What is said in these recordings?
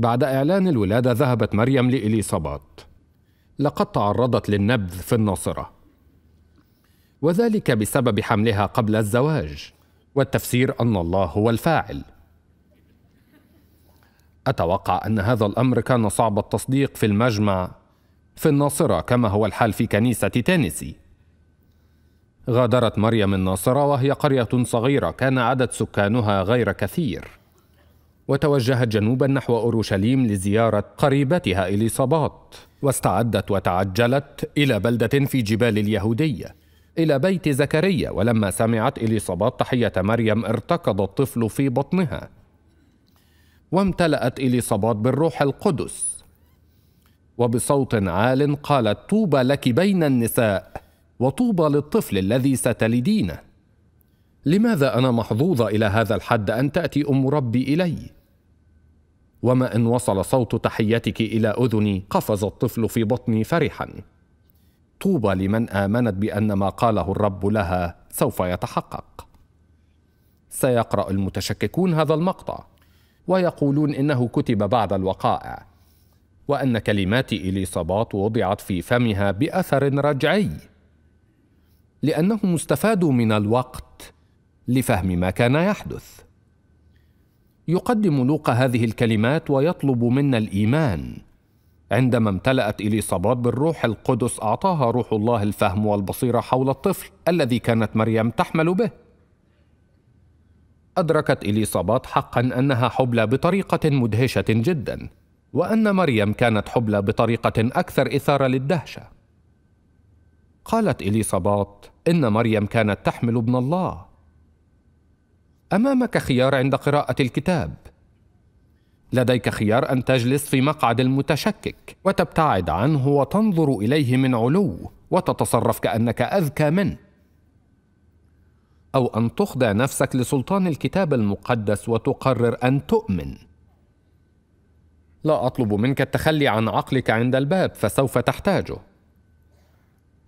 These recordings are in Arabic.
بعد إعلان الولادة ذهبت مريم لإليصابات لقد تعرضت للنبذ في الناصرة وذلك بسبب حملها قبل الزواج والتفسير أن الله هو الفاعل أتوقع أن هذا الأمر كان صعب التصديق في المجمع في الناصرة كما هو الحال في كنيسة تينيسي غادرت مريم الناصرة وهي قرية صغيرة كان عدد سكانها غير كثير وتوجهت جنوبا نحو اورشليم لزياره قريبتها اليصابات واستعدت وتعجلت الى بلده في جبال اليهوديه الى بيت زكريا ولما سمعت اليصابات تحيه مريم ارتكض الطفل في بطنها وامتلأت اليصابات بالروح القدس وبصوت عال قالت طوبى لك بين النساء وطوبى للطفل الذي ستلدينه لماذا انا محظوظه الى هذا الحد ان تاتي ام ربي الي وما ان وصل صوت تحيتك الى اذني قفز الطفل في بطني فرحا طوبى لمن امنت بان ما قاله الرب لها سوف يتحقق سيقرا المتشككون هذا المقطع ويقولون انه كتب بعد الوقائع وان كلمات اليصابات وضعت في فمها باثر رجعي لانهم استفادوا من الوقت لفهم ما كان يحدث يقدم لوقا هذه الكلمات ويطلب منا الايمان عندما امتلأت إليصابات بالروح القدس أعطاها روح الله الفهم والبصيرة حول الطفل الذي كانت مريم تحمل به. أدركت إليصابات حقا أنها حبلى بطريقة مدهشة جدا، وأن مريم كانت حبلى بطريقة أكثر إثارة للدهشة. قالت إليصابات: إن مريم كانت تحمل ابن الله، امامك خيار عند قراءه الكتاب لديك خيار ان تجلس في مقعد المتشكك وتبتعد عنه وتنظر اليه من علو وتتصرف كانك اذكى منه او ان تخضع نفسك لسلطان الكتاب المقدس وتقرر ان تؤمن لا اطلب منك التخلي عن عقلك عند الباب فسوف تحتاجه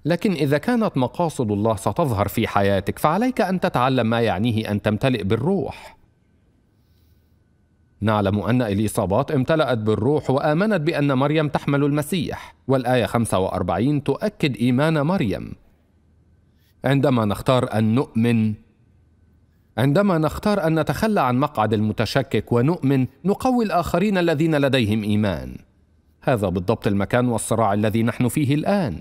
لكن إذا كانت مقاصد الله ستظهر في حياتك فعليك أن تتعلم ما يعنيه أن تمتلئ بالروح. نعلم أن إليصابات امتلأت بالروح وآمنت بأن مريم تحمل المسيح، والآية 45 تؤكد إيمان مريم. عندما نختار أن نؤمن عندما نختار أن نتخلى عن مقعد المتشكك ونؤمن نقوي الآخرين الذين لديهم إيمان. هذا بالضبط المكان والصراع الذي نحن فيه الآن.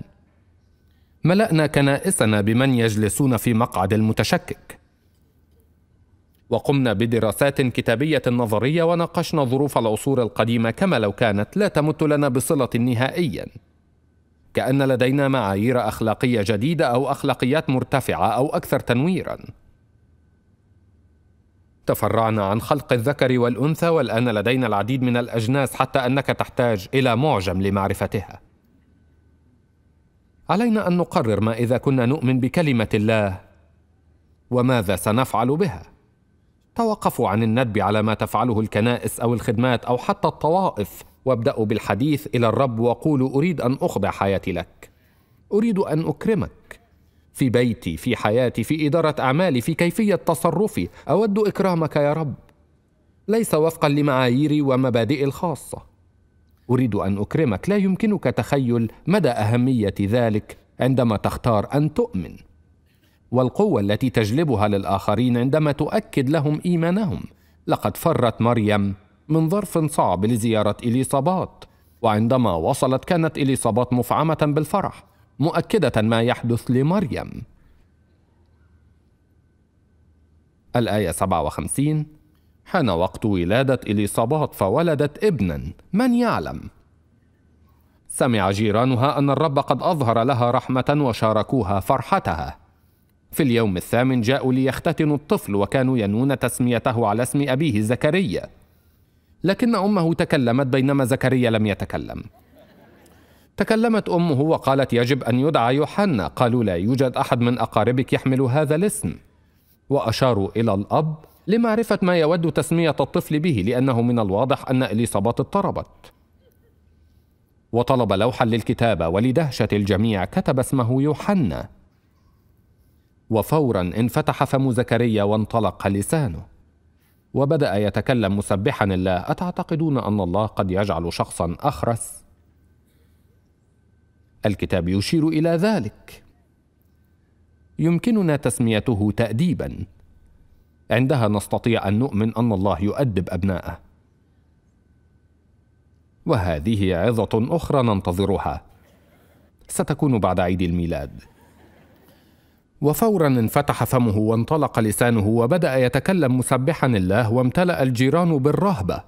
ملأنا كنائسنا بمن يجلسون في مقعد المتشكك وقمنا بدراسات كتابية نظرية وناقشنا ظروف العصور القديمة كما لو كانت لا تمت لنا بصلة نهائيا كأن لدينا معايير أخلاقية جديدة أو أخلاقيات مرتفعة أو أكثر تنويرا تفرعنا عن خلق الذكر والأنثى والآن لدينا العديد من الأجناس حتى أنك تحتاج إلى معجم لمعرفتها علينا ان نقرر ما اذا كنا نؤمن بكلمه الله وماذا سنفعل بها توقفوا عن الندب على ما تفعله الكنائس او الخدمات او حتى الطوائف وابداوا بالحديث الى الرب وقولوا اريد ان اخضع حياتي لك اريد ان اكرمك في بيتي في حياتي في اداره اعمالي في كيفيه تصرفي اود اكرامك يا رب ليس وفقا لمعاييري ومبادئي الخاصه اريد ان اكرمك لا يمكنك تخيل مدى اهميه ذلك عندما تختار ان تؤمن والقوه التي تجلبها للاخرين عندما تؤكد لهم ايمانهم لقد فرت مريم من ظرف صعب لزياره اليصابات وعندما وصلت كانت اليصابات مفعمه بالفرح مؤكده ما يحدث لمريم الايه 57 حان وقت ولادة إليصابات فولدت ابنا من يعلم سمع جيرانها أن الرب قد أظهر لها رحمة وشاركوها فرحتها في اليوم الثامن جاءوا ليختتنوا الطفل وكانوا ينون تسميته على اسم أبيه زكريا لكن أمه تكلمت بينما زكريا لم يتكلم تكلمت امه وقالت يجب ان يدعى يوحنا قالوا لا يوجد احد من اقاربك يحمل هذا الاسم واشاروا الى الاب لمعرفة ما يود تسمية الطفل به لأنه من الواضح أن إليصابات اضطربت وطلب لوحا للكتابة ولدهشة الجميع كتب اسمه يوحنا وفورا انفتح فم زكريا وانطلق لسانه وبدأ يتكلم مسبحا الله أتعتقدون أن الله قد يجعل شخصا أخرس؟ الكتاب يشير إلى ذلك يمكننا تسميته تأديبا عندها نستطيع أن نؤمن أن الله يؤدب أبناءه وهذه عظة أخرى ننتظرها ستكون بعد عيد الميلاد وفورا انفتح فمه وانطلق لسانه وبدا يتكلم مسبحا الله وامتلا الجيران بالرهبه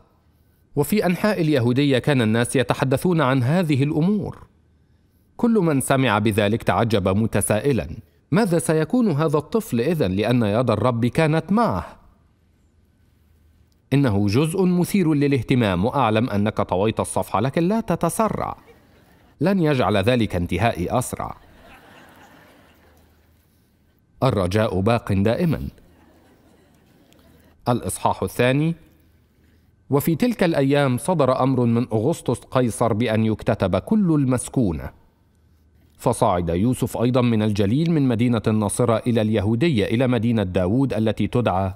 وفي انحاء اليهوديه كان الناس يتحدثون عن هذه الامور كل من سمع بذلك تعجب متسائلا ماذا سيكون هذا الطفل إذا لأن يد الرب كانت معه؟ إنه جزء مثير للاهتمام وأعلم أنك طويت الصفحة لكن لا تتسرع لن يجعل ذلك انتهائي أسرع الرجاء باق دائما الإصحاح الثاني وفي تلك الأيام صدر أمر من أغسطس قيصر بأن يكتتب كل المسكونة فصعد يوسف أيضا من الجليل من مدينة الناصرة إلى اليهودية إلى مدينة داود التي تدعى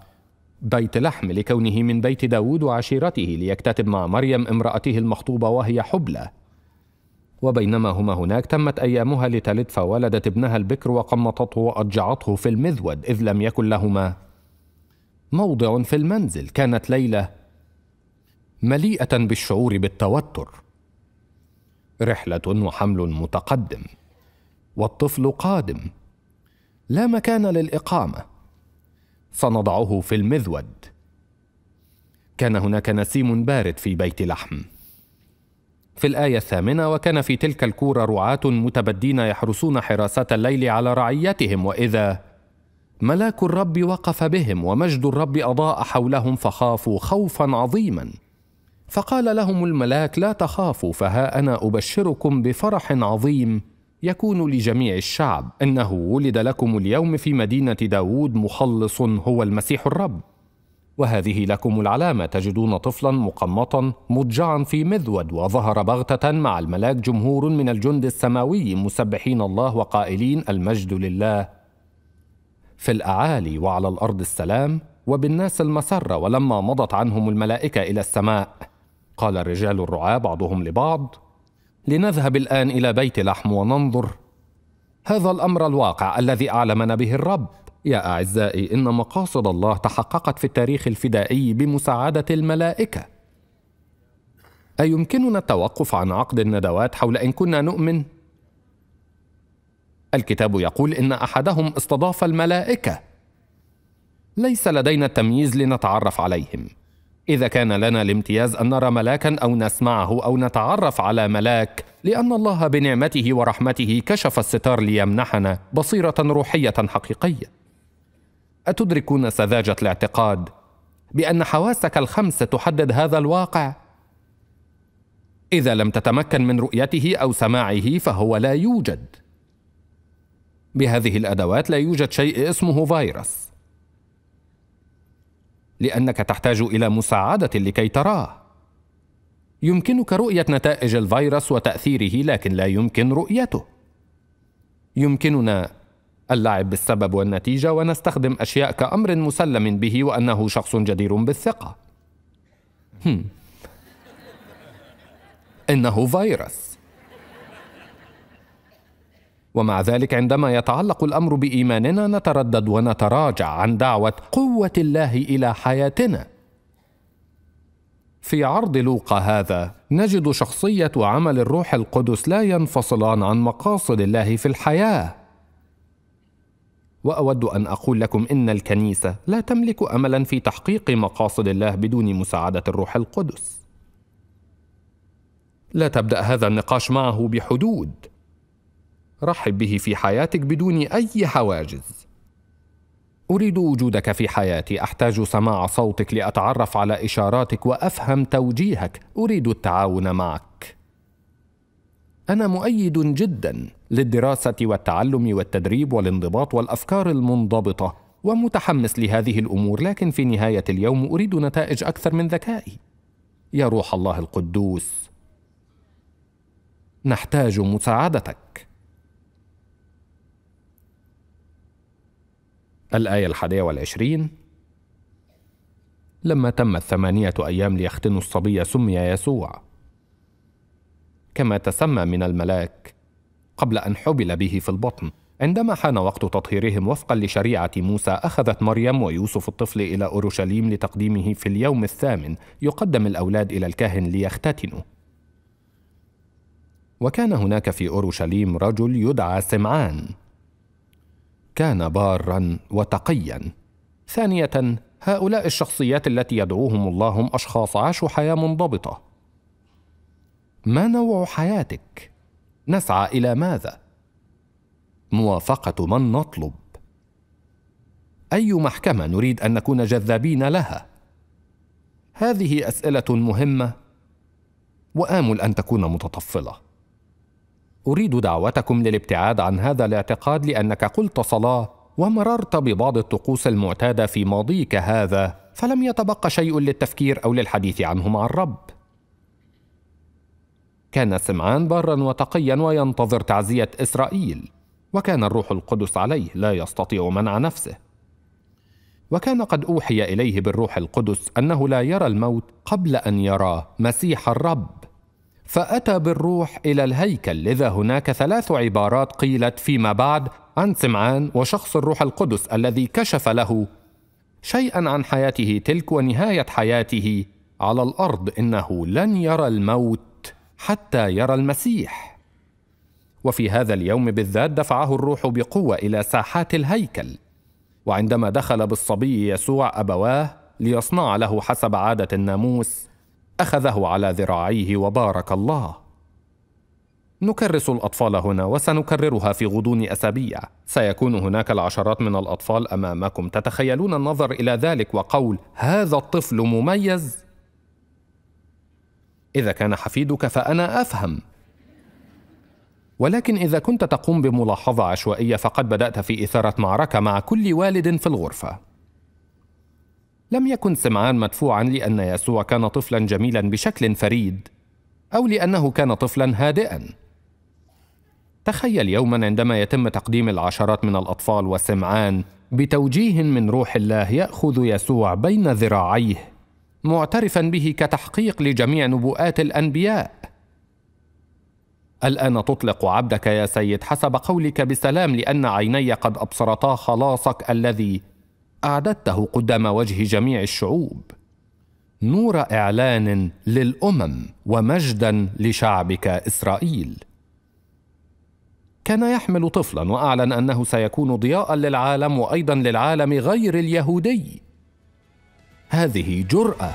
بيت لحم لكونه من بيت داود وعشيرته ليكتتب مع مريم امرأته المخطوبة وهي حبلى وبينما هما هناك تمت أيامها لتلد فولدت ابنها البكر وقمطته وأضجعته في المذود إذ لم يكن لهما موضع في المنزل كانت ليلة مليئة بالشعور بالتوتر رحلة وحمل متقدم والطفل قادم لا مكان للاقامه سنضعه في المذود كان هناك نسيم بارد في بيت لحم في الآية الثامنة وكان في تلك الكورة رعاة متبدين يحرسون حراسة الليل على رعيتهم وإذا ملاك الرب وقف بهم ومجد الرب أضاء حولهم فخافوا خوفا عظيما فقال لهم الملاك لا تخافوا فها أنا أبشركم بفرح عظيم يكون لجميع الشعب انه ولد لكم اليوم في مدينه داوود مخلص هو المسيح الرب وهذه لكم العلامه تجدون طفلا مقمطا مضجعا في مذود وظهر بغته مع الملاك جمهور من الجند السماوي مسبحين الله وقائلين المجد لله في الاعالي وعلى الارض السلام وبالناس المسره ولما مضت عنهم الملائكه الى السماء قال الرجال الرعاه بعضهم لبعض لنذهب الان الى بيت لحم وننظر هذا الامر الواقع الذي اعلمنا به الرب يا اعزائي ان مقاصد الله تحققت في التاريخ الفدائي بمساعده الملائكه ايمكننا التوقف عن عقد الندوات حول ان كنا نؤمن الكتاب يقول ان احدهم استضاف الملائكه ليس لدينا التمييز لنتعرف عليهم إذا كان لنا الامتياز أن نرى ملاكا أو نسمعه أو نتعرف على ملاك لأن الله بنعمته ورحمته كشف الستار ليمنحنا بصيرة روحية حقيقية أتدركون سذاجة الاعتقاد بأن حواسك الخمس تحدد هذا الواقع؟ إذا لم تتمكن من رؤيته أو سماعه فهو لا يوجد. بهذه الأدوات لا يوجد شيء اسمه فيروس. لانك تحتاج الى مساعده لكي تراه يمكنك رؤيه نتائج الفيروس وتاثيره لكن لا يمكن رؤيته يمكننا اللعب بالسبب والنتيجه ونستخدم اشياء كامر مسلم به وانه شخص جدير بالثقه هم. انه فيروس ومع ذلك عندما يتعلق الامر بايماننا نتردد ونتراجع عن دعوه قوه الله الى حياتنا في عرض لوقا هذا نجد شخصيه وعمل الروح القدس لا ينفصلان عن مقاصد الله في الحياه واود ان اقول لكم ان الكنيسه لا تملك املا في تحقيق مقاصد الله بدون مساعده الروح القدس لا تبدا هذا النقاش معه بحدود رحب به في حياتك بدون اي حواجز اريد وجودك في حياتي احتاج سماع صوتك لاتعرف على اشاراتك وافهم توجيهك اريد التعاون معك انا مؤيد جدا للدراسه والتعلم والتدريب والانضباط والافكار المنضبطه ومتحمس لهذه الامور لكن في نهايه اليوم اريد نتائج اكثر من ذكائي يا روح الله القدوس نحتاج مساعدتك الآية الحادية والعشرين لما تمت ثمانية أيام ليختنوا الصبي سمي يسوع كما تسمى من الملاك قبل أن حبل به في البطن عندما حان وقت تطهيرهم وفقا لشريعة موسى أخذت مريم ويوسف الطفل إلى أورشليم لتقديمه في اليوم الثامن يقدم الأولاد إلى الكاهن ليختتنوا وكان هناك في أورشليم رجل يدعى سمعان كان بارا وتقيا ثانيه هؤلاء الشخصيات التي يدعوهم الله هم اشخاص عاشوا حياه منضبطه ما نوع حياتك نسعى الى ماذا موافقه من نطلب اي محكمه نريد ان نكون جذابين لها هذه اسئله مهمه وامل ان تكون متطفله اريد دعوتكم للابتعاد عن هذا الاعتقاد لانك قلت صلاه ومررت ببعض الطقوس المعتاده في ماضيك هذا فلم يتبقى شيء للتفكير او للحديث عنه مع الرب كان سمعان بارا وتقيا وينتظر تعزيه اسرائيل وكان الروح القدس عليه لا يستطيع منع نفسه وكان قد اوحي اليه بالروح القدس انه لا يرى الموت قبل ان يرى مسيح الرب فاتى بالروح الى الهيكل لذا هناك ثلاث عبارات قيلت فيما بعد عن سمعان وشخص الروح القدس الذي كشف له شيئا عن حياته تلك ونهايه حياته على الارض انه لن يرى الموت حتى يرى المسيح وفي هذا اليوم بالذات دفعه الروح بقوه الى ساحات الهيكل وعندما دخل بالصبي يسوع ابواه ليصنع له حسب عاده الناموس اخذه على ذراعيه وبارك الله نكرس الاطفال هنا وسنكررها في غضون اسابيع سيكون هناك العشرات من الاطفال امامكم تتخيلون النظر الى ذلك وقول هذا الطفل مميز اذا كان حفيدك فانا افهم ولكن اذا كنت تقوم بملاحظه عشوائيه فقد بدات في اثاره معركه مع كل والد في الغرفه لم يكن سمعان مدفوعا لأن يسوع كان طفلا جميلا بشكل فريد أو لأنه كان طفلا هادئا تخيل يوما عندما يتم تقديم العشرات من الأطفال وسمعان بتوجيه من روح الله يأخذ يسوع بين ذراعيه معترفا به كتحقيق لجميع نبوءات الأنبياء الآن تطلق عبدك يا سيد حسب قولك بسلام لأن عيني قد أبصرتا خلاصك الذي اعددته قدام وجه جميع الشعوب نور اعلان للامم ومجدا لشعبك اسرائيل كان يحمل طفلا واعلن انه سيكون ضياء للعالم وايضا للعالم غير اليهودي هذه جراه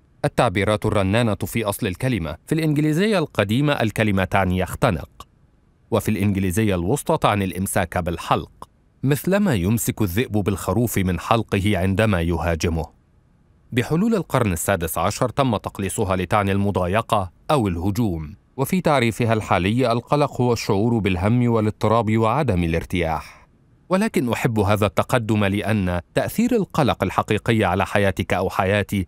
التعبيرات الرنانة في أصل الكلمة في الإنجليزية القديمة الكلمة تعني يختنق وفي الإنجليزية الوسطى تعني الإمساك بالحلق مثلما يمسك الذئب بالخروف من حلقه عندما يهاجمه بحلول القرن السادس عشر تم تقليصها لتعني المضايقة أو الهجوم وفي تعريفها الحالي القلق هو الشعور بالهم والاضطراب وعدم الارتياح ولكن أحب هذا التقدم لأن تأثير القلق الحقيقي على حياتك أو حياتي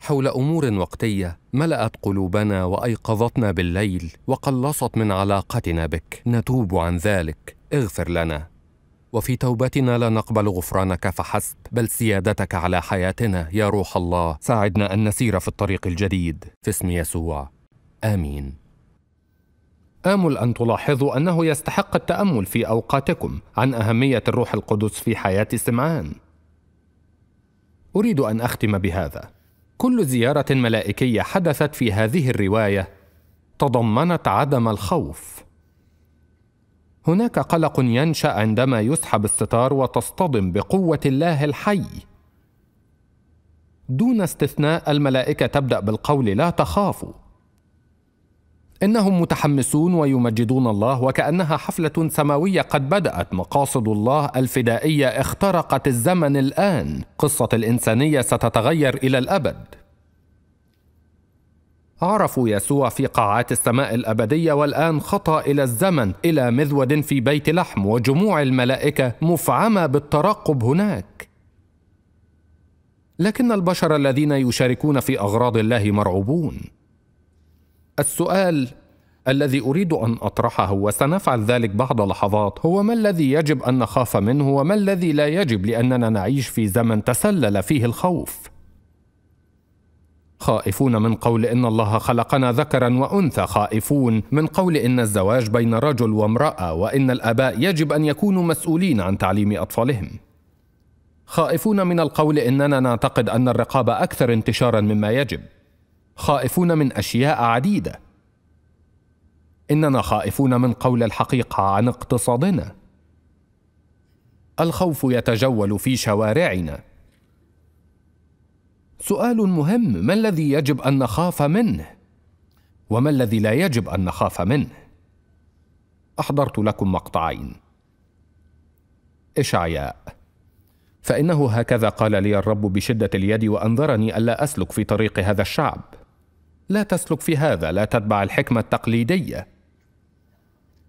حول امور وقتيه ملات قلوبنا وايقظتنا بالليل وقلصت من علاقتنا بك نتوب عن ذلك اغفر لنا وفي توبتنا لا نقبل غفرانك فحسب بل سيادتك على حياتنا يا روح الله ساعدنا ان نسير في الطريق الجديد في اسم يسوع امين امل ان تلاحظوا انه يستحق التامل في اوقاتكم عن اهميه الروح القدس في حياه سمعان اريد ان اختم بهذا كل زياره ملائكيه حدثت في هذه الروايه تضمنت عدم الخوف هناك قلق ينشا عندما يسحب الستار وتصطدم بقوه الله الحي دون استثناء الملائكه تبدا بالقول لا تخافوا إنهم متحمسون ويمجدون الله وكأنها حفلة سماوية قد بدأت مقاصد الله الفدائية اخترقت الزمن الآن قصة الإنسانية ستتغير إلى الأبد عرفوا يسوع في قاعات السماء الأبدية والآن خطى إلى الزمن إلى مذود في بيت لحم وجموع الملائكة مفعمة بالترقب هناك لكن البشر الذين يشاركون في أغراض الله مرعوبون السؤال الذي اريد ان اطرحه وسنفعل ذلك بعد لحظات هو ما الذي يجب ان نخاف منه وما الذي لا يجب لاننا نعيش في زمن تسلل فيه الخوف خائفون من قول ان الله خلقنا ذكرا وانثى خائفون من قول ان الزواج بين رجل وامراه وان الاباء يجب ان يكونوا مسؤولين عن تعليم اطفالهم خائفون من القول اننا نعتقد ان الرقابه اكثر انتشارا مما يجب خائفون من اشياء عديده اننا خائفون من قول الحقيقه عن اقتصادنا الخوف يتجول في شوارعنا سؤال مهم ما الذي يجب ان نخاف منه وما الذي لا يجب ان نخاف منه احضرت لكم مقطعين اشعياء فانه هكذا قال لي الرب بشده اليد وانذرني الا اسلك في طريق هذا الشعب لا تسلك في هذا لا تتبع الحكمة التقليدية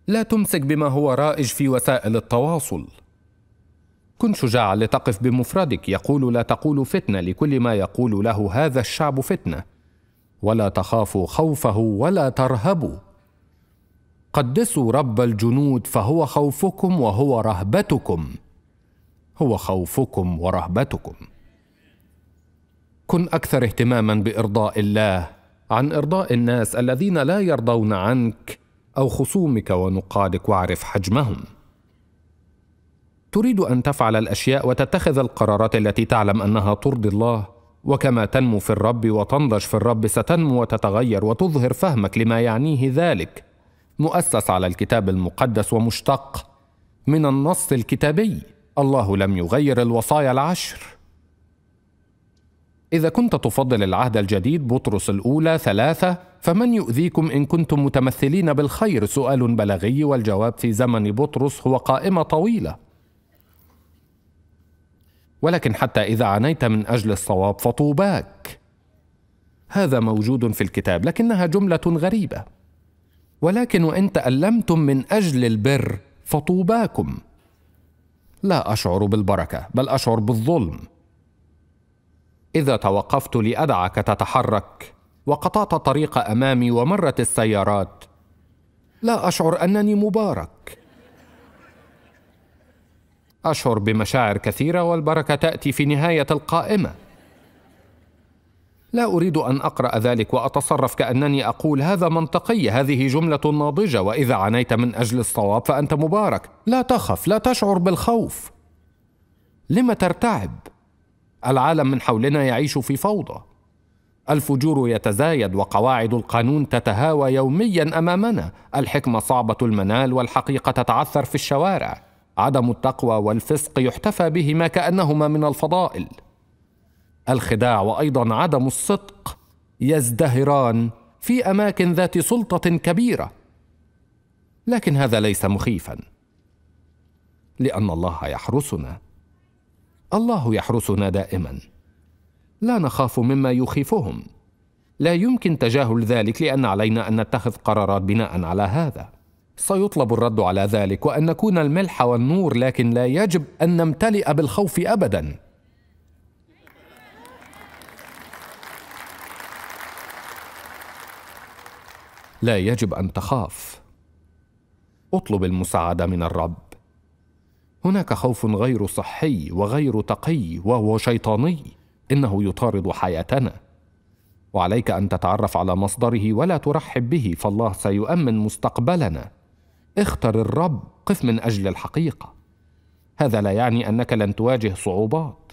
لا تمسك بما هو رائج في وسائل التواصل كن شجاعا لتقف بمفردك يقول لا تقول فتنة لكل ما يقول له هذا الشعب فتنة ولا تخافوا خوفه ولا ترهبوا قدسوا رب الجنود فهو خوفكم وهو رهبتكم هو خوفكم ورهبتكم كن اكثر اهتماما بارضاء الله عن ارضاء الناس الذين لا يرضون عنك او خصومك ونقادك واعرف حجمهم تريد ان تفعل الاشياء وتتخذ القرارات التي تعلم انها ترضي الله وكما تنمو في الرب وتنضج في الرب ستنمو وتتغير وتظهر فهمك لما يعنيه ذلك مؤسس على الكتاب المقدس ومشتق من النص الكتابي الله لم يغير الوصايا العشر إذا كنت تفضل العهد الجديد بطرس الأولى ثلاثة فمن يؤذيكم إن كنتم متمثلين بالخير سؤال بلاغي والجواب في زمن بطرس هو قائمة طويلة ولكن حتى إذا عانيت من أجل الصواب فطوباك هذا موجود في الكتاب لكنها جملة غريبة ولكن وإن تألمتم من أجل البر فطوباكم لا أشعر بالبركة بل أشعر بالظلم إذا توقفت لأدعك تتحرك وقطعت الطريق أمامي ومرت السيارات لا أشعر أنني مبارك أشعر بمشاعر كثيرة والبركة تأتي في نهاية القائمة لا أريد أن أقرأ ذلك وأتصرف كأنني أقول هذا منطقي هذه جملة ناضجة وإذا عانيت من أجل الصواب فأنت مبارك لا تخف لا تشعر بالخوف لم ترتعب العالم من حولنا يعيش في فوضى الفجور يتزايد وقواعد القانون تتهاوى يوميا امامنا الحكمه صعبه المنال والحقيقه تتعثر في الشوارع عدم التقوى والفسق يحتفى بهما كانهما من الفضائل الخداع وايضا عدم الصدق يزدهران في اماكن ذات سلطه كبيره لكن هذا ليس مخيفا لان الله يحرسنا الله يحرسنا دائما لا نخاف مما يخيفهم لا يمكن تجاهل ذلك لان علينا ان نتخذ قرارات بناء على هذا سيطلب الرد على ذلك وان نكون الملح والنور لكن لا يجب ان نمتلئ بالخوف ابدا لا يجب ان تخاف اطلب المساعده من الرب هناك خوف غير صحي وغير تقي وهو شيطاني انه يطارد حياتنا وعليك ان تتعرف على مصدره ولا ترحب به فالله سيؤمن مستقبلنا اختر الرب قف من اجل الحقيقه هذا لا يعني انك لن تواجه صعوبات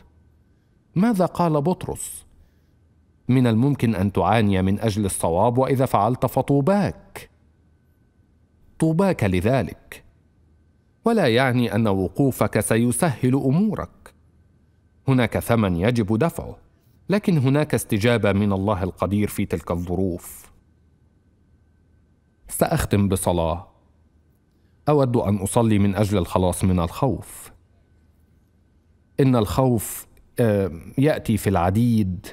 ماذا قال بطرس من الممكن ان تعاني من اجل الصواب واذا فعلت فطوباك طوباك لذلك ولا يعني ان وقوفك سيسهل امورك هناك ثمن يجب دفعه لكن هناك استجابه من الله القدير في تلك الظروف ساختم بصلاه اود ان اصلي من اجل الخلاص من الخوف ان الخوف آه، ياتي في العديد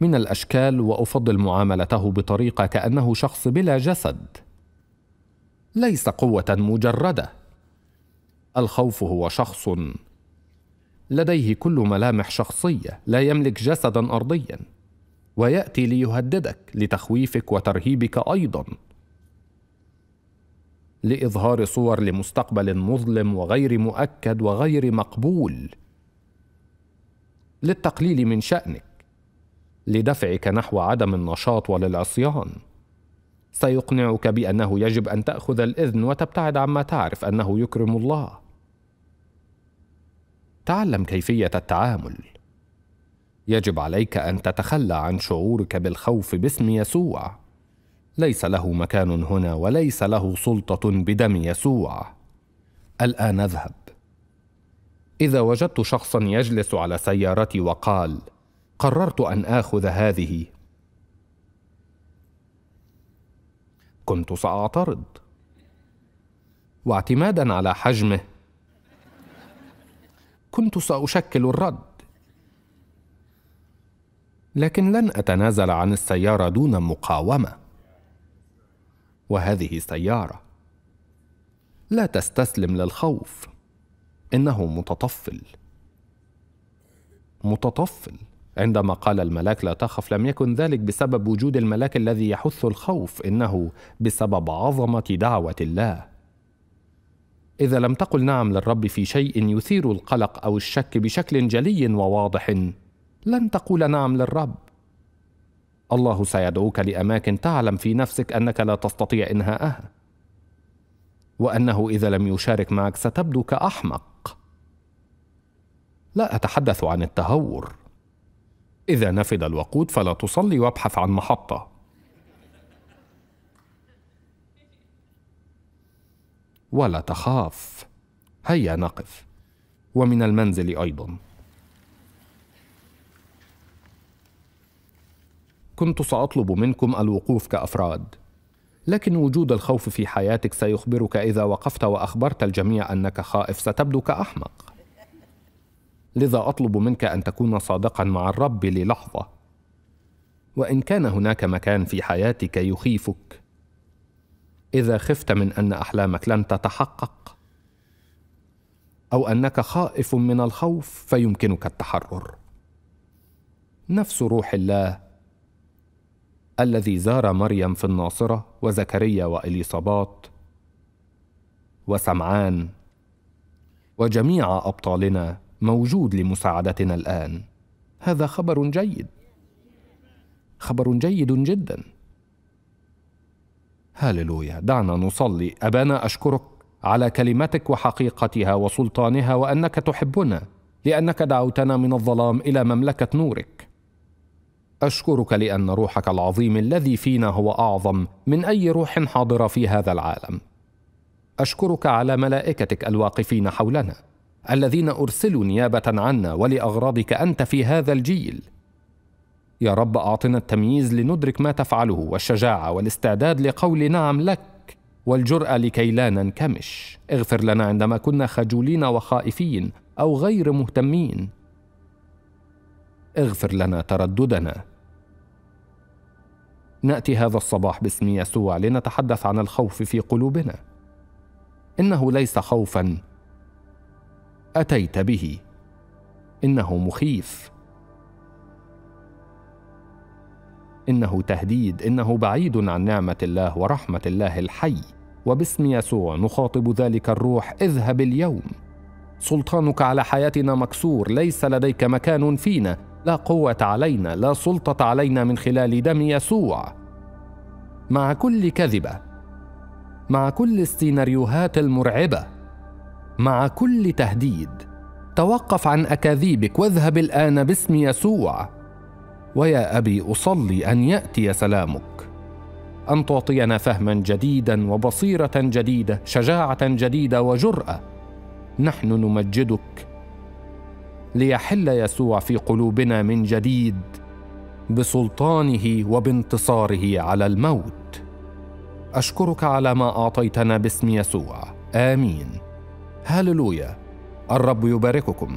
من الاشكال وافضل معاملته بطريقه كانه شخص بلا جسد ليس قوه مجرده الخوف هو شخص لديه كل ملامح شخصيه لا يملك جسدا ارضيا وياتي ليهددك لتخويفك وترهيبك ايضا لاظهار صور لمستقبل مظلم وغير مؤكد وغير مقبول للتقليل من شانك لدفعك نحو عدم النشاط وللعصيان سيقنعك بانه يجب ان تاخذ الاذن وتبتعد عما تعرف انه يكرم الله تعلم كيفيه التعامل يجب عليك ان تتخلى عن شعورك بالخوف باسم يسوع ليس له مكان هنا وليس له سلطه بدم يسوع الان اذهب اذا وجدت شخصا يجلس على سيارتي وقال قررت ان اخذ هذه كنت ساعترض واعتمادا على حجمه كنت ساشكل الرد لكن لن اتنازل عن السياره دون مقاومه وهذه سياره لا تستسلم للخوف انه متطفل متطفل عندما قال الملاك لا تخف لم يكن ذلك بسبب وجود الملاك الذي يحث الخوف انه بسبب عظمه دعوه الله إذا لم تقل نعم للرب في شيء يثير القلق أو الشك بشكل جلي وواضح لن تقول نعم للرب الله سيدعوك لأماكن تعلم في نفسك أنك لا تستطيع إنهاءها وأنه إذا لم يشارك معك ستبدو كأحمق لا أتحدث عن التهور إذا نفد الوقود فلا تصلي وابحث عن محطة ولا تخاف هيا نقف ومن المنزل ايضا كنت ساطلب منكم الوقوف كافراد لكن وجود الخوف في حياتك سيخبرك اذا وقفت واخبرت الجميع انك خائف ستبدو كاحمق لذا اطلب منك ان تكون صادقا مع الرب للحظه وان كان هناك مكان في حياتك يخيفك اذا خفت من ان احلامك لن تتحقق او انك خائف من الخوف فيمكنك التحرر نفس روح الله الذي زار مريم في الناصره وزكريا واليصابات وسمعان وجميع ابطالنا موجود لمساعدتنا الان هذا خبر جيد خبر جيد جدا هللويا دعنا نصلي ابانا اشكرك على كلمتك وحقيقتها وسلطانها وانك تحبنا لانك دعوتنا من الظلام الى مملكه نورك اشكرك لان روحك العظيم الذي فينا هو اعظم من اي روح حاضره في هذا العالم اشكرك على ملائكتك الواقفين حولنا الذين ارسلوا نيابه عنا ولاغراضك انت في هذا الجيل يا رب أعطنا التمييز لندرك ما تفعله والشجاعة والاستعداد لقول نعم لك والجرأة لكي لا ننكمش اغفر لنا عندما كنا خجولين وخائفين أو غير مهتمين اغفر لنا ترددنا ناتي هذا الصباح باسم يسوع لنتحدث عن الخوف في قلوبنا انه ليس خوفا اتيت به انه مخيف انه تهديد انه بعيد عن نعمه الله ورحمه الله الحي وباسم يسوع نخاطب ذلك الروح اذهب اليوم سلطانك على حياتنا مكسور ليس لديك مكان فينا لا قوه علينا لا سلطه علينا من خلال دم يسوع مع كل كذبه مع كل السيناريوهات المرعبه مع كل تهديد توقف عن اكاذيبك واذهب الان باسم يسوع ويا ابي اصلي ان ياتي سلامك ان تعطينا فهما جديدا وبصيره جديده شجاعه جديده وجراه نحن نمجدك ليحل يسوع في قلوبنا من جديد بسلطانه وبانتصاره على الموت اشكرك على ما اعطيتنا باسم يسوع امين هللويا الرب يبارككم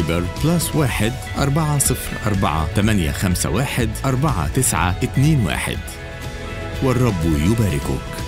سايبر بلس 1 4 0 4 8 5 1 4 9 2 1 والرب يباركك